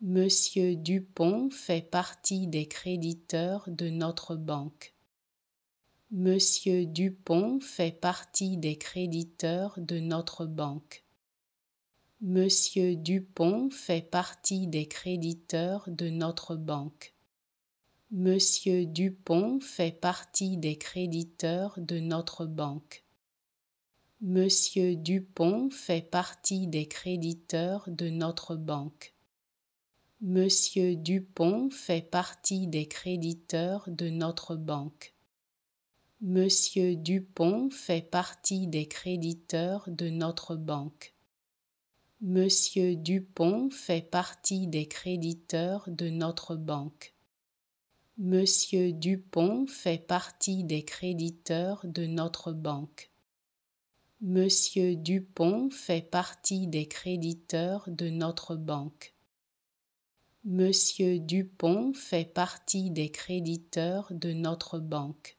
Monsieur Dupont fait partie des créditeurs de notre banque. Monsieur Dupont fait partie des créditeurs de notre banque. Monsieur Dupont fait partie des créditeurs de notre banque. Monsieur Dupont fait partie des créditeurs de notre banque. Monsieur Dupont fait partie des créditeurs de notre banque. Monsieur Dupont fait partie des créditeurs de notre banque. Monsieur Dupont fait partie des créditeurs de notre banque. Monsieur Dupont fait partie des créditeurs de notre banque. Monsieur Dupont fait partie des créditeurs de notre banque. Monsieur Dupont fait partie des créditeurs de notre banque. Monsieur Dupont fait partie des créditeurs de notre banque.